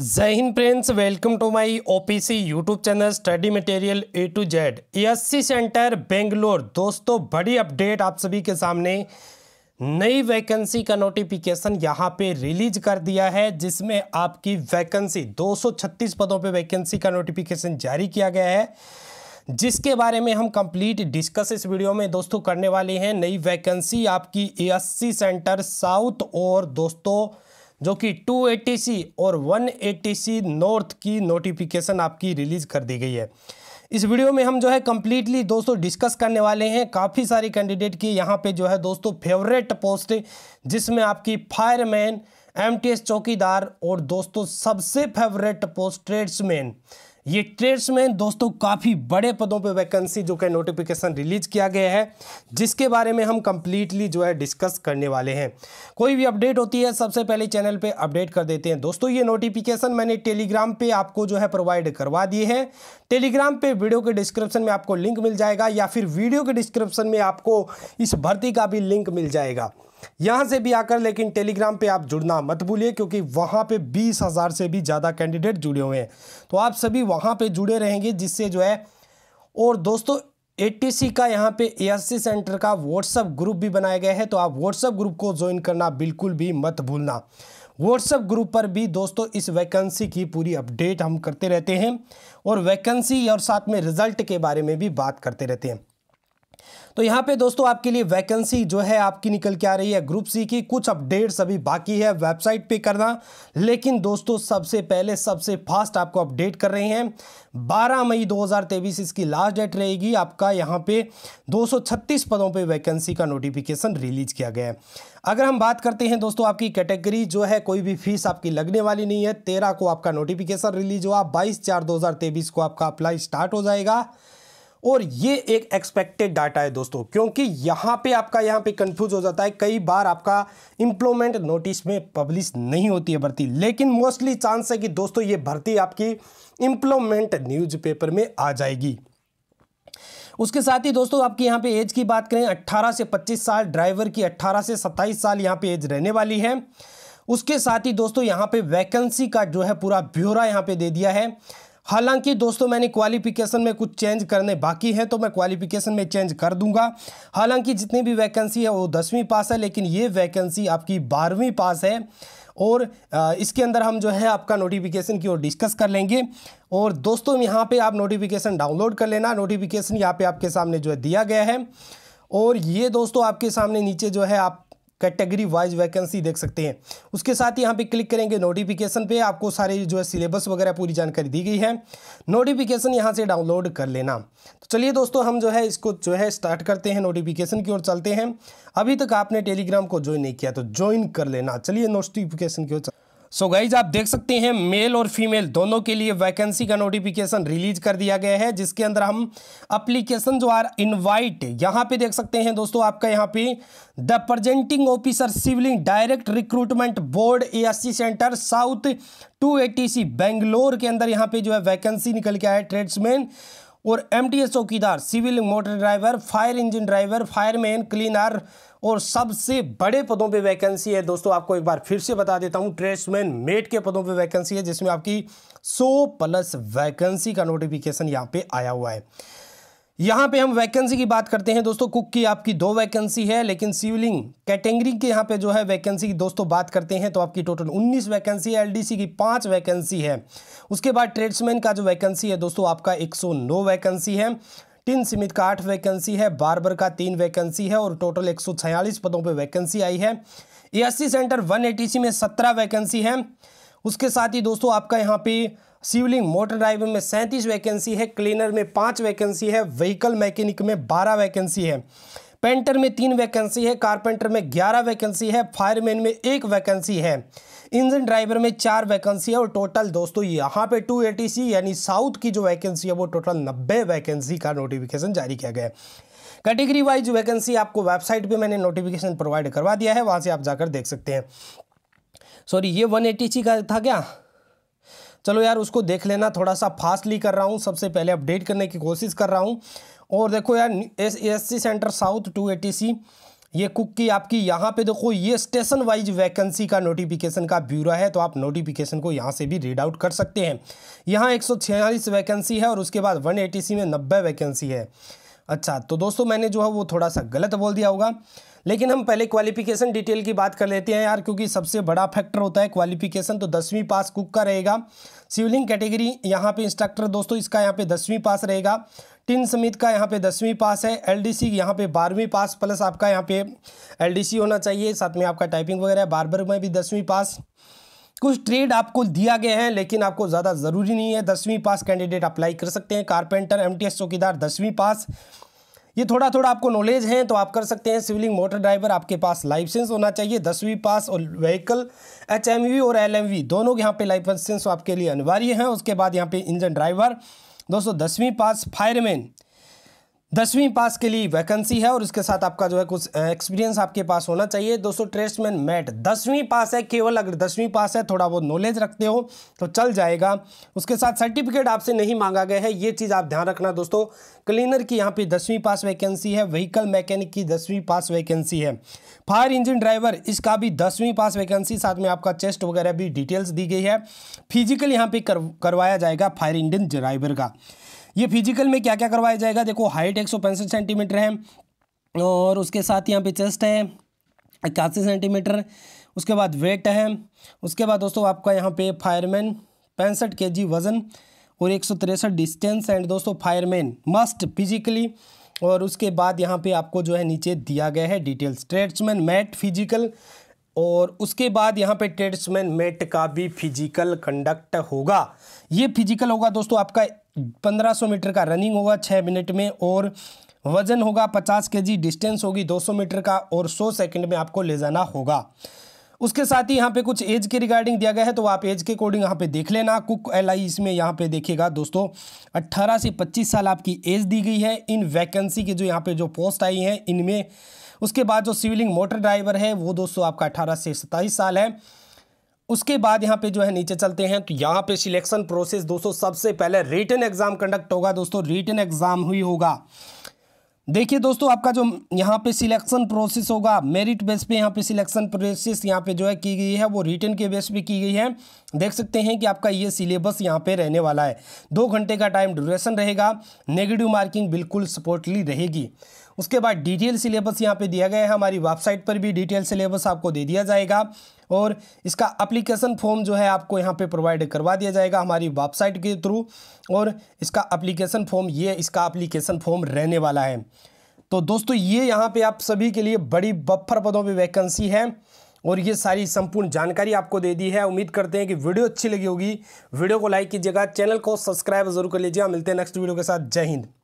जय हिंद friends welcome to my OPC YouTube channel study material A to Z ESC centre Bangalore दोस्तों बड़ी update आप सभी के सामने नई वैकेंसी का नोटिफिकेशन यहाँ पे रिलीज कर दिया है जिसमें आपकी वैकेंसी 236 पदों पे वैकेंसी का नोटिफिकेशन जारी किया गया है जिसके बारे में हम कंप्लीट डिस्कस इस वीडियो में दोस्तों करने वाले हैं नई वैकेंसी आपकी ए सेंटर साउथ और दोस्तों जो कि सी और सी नॉर्थ की नोटिफिकेशन आपकी रिलीज़ कर दी गई है इस वीडियो में हम जो है कम्प्लीटली दोस्तों डिस्कस करने वाले हैं काफ़ी सारे कैंडिडेट की यहाँ पे जो है दोस्तों फेवरेट पोस्ट जिसमें आपकी फायरमैन एमटीएस चौकीदार और दोस्तों सबसे फेवरेट पोस्ट ट्रेड्समैन ये ट्रेड्स में दोस्तों काफ़ी बड़े पदों पे वैकेंसी जो कि नोटिफिकेशन रिलीज किया गया है जिसके बारे में हम कम्प्लीटली जो है डिस्कस करने वाले हैं कोई भी अपडेट होती है सबसे पहले चैनल पे अपडेट कर देते हैं दोस्तों ये नोटिफिकेशन मैंने टेलीग्राम पे आपको जो है प्रोवाइड करवा दिए हैं टेलीग्राम पे वीडियो के डिस्क्रिप्शन में आपको लिंक मिल जाएगा या फिर वीडियो के डिस्क्रिप्शन में आपको इस भर्ती का भी लिंक मिल जाएगा यहाँ से भी आकर लेकिन टेलीग्राम पे आप जुड़ना मत भूलिए क्योंकि वहां पे बीस हज़ार से भी ज़्यादा कैंडिडेट जुड़े हुए हैं तो आप सभी वहां पे जुड़े रहेंगे जिससे जो है और दोस्तों एटीसी का यहाँ पे एएससी सेंटर का व्हाट्सअप ग्रुप भी बनाया गया है तो आप व्हाट्सअप ग्रुप को ज्वाइन करना बिल्कुल भी मत भूलना व्हाट्सअप ग्रुप पर भी दोस्तों इस वैकेंसी की पूरी अपडेट हम करते रहते हैं और वैकेंसी और साथ में रिजल्ट के बारे में भी बात करते रहते हैं तो यहाँ पे दोस्तों आपके लिए वैकेंसी जो है आपकी निकल के आ रही है ग्रुप सी की कुछ अपडेट्स अभी बाकी है वेबसाइट पे करना लेकिन दोस्तों सबसे पहले सबसे फास्ट आपको अपडेट कर रहे हैं 12 मई 2023 इसकी लास्ट डेट रहेगी आपका यहाँ पे 236 पदों पे वैकेंसी का नोटिफिकेशन रिलीज किया गया है अगर हम बात करते हैं दोस्तों आपकी कैटेगरी जो है कोई भी फीस आपकी लगने वाली नहीं है तेरह को आपका नोटिफिकेशन रिलीज हुआ बाईस चार दो को आपका अप्लाई स्टार्ट हो जाएगा और ये एक एक्सपेक्टेड डाटा है दोस्तों क्योंकि यहाँ पे आपका यहाँ पे कंफ्यूज हो जाता है कई बार आपका इम्प्लॉयमेंट नोटिस में पब्लिश नहीं होती है भर्ती लेकिन मोस्टली चांस है कि दोस्तों ये भर्ती आपकी इम्प्लॉयमेंट न्यूज़पेपर में आ जाएगी उसके साथ ही दोस्तों आपकी यहाँ पे एज की बात करें अट्ठारह से पच्चीस साल ड्राइवर की अट्ठारह से सत्ताईस साल यहाँ पे एज रहने वाली है उसके साथ ही दोस्तों यहाँ पे वैकेंसी का जो है पूरा ब्यौरा यहाँ पे दे दिया है हालांकि दोस्तों मैंने क्वालिफिकेशन में कुछ चेंज करने बाकी हैं तो मैं क्वालिफिकेशन में चेंज कर दूंगा हालांकि जितनी भी वैकेंसी है वो दसवीं पास है लेकिन ये वैकेंसी आपकी बारहवीं पास है और इसके अंदर हम जो है आपका नोटिफिकेशन की ओर डिस्कस कर लेंगे और दोस्तों यहाँ पे आप नोटिफिकेशन डाउनलोड कर लेना नोटिफिकेशन यहाँ पे आपके सामने जो है दिया गया है और ये दोस्तों आपके सामने नीचे जो है आप कैटेगरी वाइज वैकेंसी देख सकते हैं उसके साथ यहाँ पे क्लिक करेंगे नोटिफिकेशन पे आपको सारे जो है सिलेबस वगैरह पूरी जानकारी दी गई है नोटिफिकेशन यहाँ से डाउनलोड कर लेना तो चलिए दोस्तों हम जो है इसको जो है स्टार्ट करते हैं नोटिफिकेशन की ओर चलते हैं अभी तक आपने टेलीग्राम को ज्वाइन नहीं किया तो ज्वाइन कर लेना चलिए नोटिफिकेशन की ओर सो so गाइज आप देख सकते हैं मेल और फीमेल दोनों के लिए वैकेंसी का नोटिफिकेशन रिलीज कर दिया गया है जिसके अंदर हम अप्लीकेशन जो आर इनवाइट यहाँ पे देख सकते हैं दोस्तों आपका यहाँ पे the presenting officer civilian direct recruitment board A centre south two C Bangalore के अंदर यहाँ पे जो है वैकेंसी निकल के आया ट्रेड्समैन और एम एस चौकीदार civil motor driver fire engine driver fireman cleaner और सबसे बड़े पदों पे वैकेंसी है दोस्तों आपको एक बार फिर से बता देता हूँ ट्रेड्समैन मेट के पदों पे वैकेंसी है जिसमें आपकी 100 प्लस वैकेंसी का नोटिफिकेशन यहाँ पे आया हुआ है यहाँ पे हम वैकेंसी की बात करते हैं दोस्तों कुक की आपकी दो वैकेंसी है लेकिन सिविलिंग कैटेगरी के यहाँ पे जो है वैकेंसी की दोस्तों बात करते हैं तो आपकी टोटल 19 वैकेंसी है एलडीसी की पांच वैकेंसी है उसके बाद ट्रेड्समैन का जो वैकेंसी है दोस्तों आपका 109 वैकेंसी है टिन सीमित का आठ वैकेंसी है बारबर का तीन वैकेंसी है और टोटल एक पदों पर वैकेंसी आई है ए सेंटर वन में सत्रह वैकेंसी है उसके साथ ही दोस्तों आपका यहाँ पे सिविलिंग मोटर ड्राइवर में सैंतीस वैकेंसी है क्लीनर में पाँच वैकेंसी है व्हीकल मैकेनिक में बारह वैकेंसी है पेंटर में तीन वैकेंसी है कारपेंटर में ग्यारह वैकेंसी है फायरमैन में एक वैकेंसी है इंजन ड्राइवर में चार वैकेंसी है और टोटल दोस्तों यहाँ पे टू एटीसी यानी साउथ की जो वैकेंसी है वो टोटल नब्बे वैकेंसी का नोटिफिकेशन जारी किया गया है कैटेगरी वाइज वैकेंसी आपको वेबसाइट पे मैंने नोटिफिकेशन प्रोवाइड करवा दिया है वहाँ से आप जाकर देख सकते हैं सॉरी ये वन सी का था क्या चलो यार उसको देख लेना थोड़ा सा फास्टली कर रहा हूँ सबसे पहले अपडेट करने की कोशिश कर रहा हूँ और देखो यार S S C centre south two T C ये कुक की आपकी यहाँ पे देखो ये स्टेशन वाइज वैकेंसी का नोटिफिकेशन का ब्यूरो है तो आप नोटिफिकेशन को यहाँ से भी रीड आउट कर सकते हैं यहाँ एक वैकेंसी है और उसके बाद 180 में 90 वैकेंसी है अच्छा तो दोस्तों मैंने जो है वो थोड़ा सा गलत बोल दिया होगा लेकिन हम पहले क्वालिफिकेशन डिटेल की बात कर लेते हैं यार क्योंकि सबसे बड़ा फैक्टर होता है क्वालिफिकेशन तो दसवीं पास कुक का रहेगा सिविलिंग कैटेगरी यहाँ पे इंस्ट्रक्टर दोस्तों इसका यहाँ पे दसवीं पास रहेगा टिन समित का यहाँ पे दसवीं पास है एल डी सी यहाँ पे बारहवीं पास प्लस आपका यहाँ पे एल डी सी होना चाहिए साथ में आपका टाइपिंग वगैरह बार बार में भी दसवीं पास कुछ ट्रेड आपको दिया गया है लेकिन आपको ज़्यादा ज़रूरी नहीं है दसवीं पास कैंडिडेट अप्लाई कर सकते हैं कारपेंटर एस चौकीदार दसवीं पास ये थोड़ा थोड़ा आपको नॉलेज है तो आप कर सकते हैं सिविलिंग मोटर ड्राइवर आपके पास लाइसेंस होना चाहिए दसवीं पास और व्हीकल एच और एल दोनों यहाँ पे लाइसेंस आपके लिए अनिवार्य हैं उसके बाद यहाँ पे इंजन ड्राइवर दोस्तों दसवीं पास फायरमैन दसवीं पास के लिए वैकेंसी है और इसके साथ आपका जो है कुछ एक्सपीरियंस आपके पास होना चाहिए दोस्तों ट्रेड्समैन मैट दसवीं पास है केवल अगर दसवीं पास है थोड़ा बहुत नॉलेज रखते हो तो चल जाएगा उसके साथ सर्टिफिकेट आपसे नहीं मांगा गया है ये चीज़ आप ध्यान रखना दोस्तों क्लीनर की यहाँ पे दसवीं पास वैकेंसी है व्हीकल मैकेनिक की दसवीं पास वैकेंसी है फायर इंजन ड्राइवर इसका भी दसवीं पास वैकेंसी साथ में आपका चेस्ट वगैरह भी डिटेल्स दी गई है फिजिकल यहाँ पर करवाया जाएगा फायर इंजन ड्राइवर का ये फिजिकल में क्या क्या करवाया जाएगा देखो हाइट एक सेंटीमीटर है और उसके साथ यहाँ पे चेस्ट है इक्यासी सेंटीमीटर उसके बाद वेट है उसके बाद दोस्तों आपका यहाँ पे फायरमैन पैंसठ के जी वज़न और एक सौ तिरसठ डिस्टेंस एंड दोस्तों फायरमैन मस्ट फिजिकली और उसके बाद यहाँ पे आपको जो है नीचे दिया गया है डिटेल स्ट्रेचमैन मैट फिजिकल और उसके बाद यहाँ पे ट्रेड्समैन मेट का भी फिजिकल कंडक्ट होगा ये फिजिकल होगा दोस्तों आपका 1500 मीटर का रनिंग होगा छः मिनट में और वजन होगा 50 केजी डिस्टेंस होगी 200 मीटर का और 100 सेकंड में आपको ले जाना होगा उसके साथ ही यहाँ पे कुछ एज के रिगार्डिंग दिया गया है तो आप एज के अकॉर्डिंग यहाँ पे देख लेना कुक एल आई इसमें यहाँ पे देखिएगा दोस्तों 18 से 25 साल आपकी एज दी गई है इन वैकेंसी की जो यहाँ पे जो पोस्ट आई हैं इनमें उसके बाद जो सिविलिंग मोटर ड्राइवर है वो दोस्तों आपका अट्ठारह से सत्ताईस साल है उसके बाद यहाँ पे जो है नीचे चलते हैं तो यहाँ पे सिलेक्शन प्रोसेस दोस्तों सबसे पहले रिटर्न एग्जाम कंडक्ट होगा दोस्तों रिटर्न एग्जाम हुई होगा देखिए दोस्तों आपका जो यहाँ पे सिलेक्शन प्रोसेस होगा मेरिट बेस पे यहाँ पे सिलेक्शन प्रोसेस यहाँ पे जो है की गई है वो रिटर्न के बेस पे की गई है देख सकते हैं कि आपका ये सिलेबस यहाँ पे रहने वाला है दो घंटे का टाइम ड्यूरेशन रहेगा नेगेटिव मार्किंग बिल्कुल सपोर्टली रहेगी उसके बाद डिटेल सिलेबस यहाँ पे दिया गया है हमारी वेबसाइट पर भी डिटेल सिलेबस आपको दे दिया जाएगा और इसका अप्लीकेशन फॉर्म जो है आपको यहाँ पे प्रोवाइड करवा दिया जाएगा हमारी वेबसाइट के थ्रू और इसका अप्लीकेशन फॉर्म ये इसका अप्लीकेशन फॉर्म रहने वाला है तो दोस्तों ये यहाँ पर आप सभी के लिए बड़ी बफर पदों पर वैकेंसी है और ये सारी संपूर्ण जानकारी आपको दे दी है उम्मीद करते हैं कि वीडियो अच्छी लगी होगी वीडियो को लाइक कीजिएगा चैनल को सब्सक्राइब जरूर कर लीजिएगा मिलते हैं नेक्स्ट वीडियो के साथ जय हिंद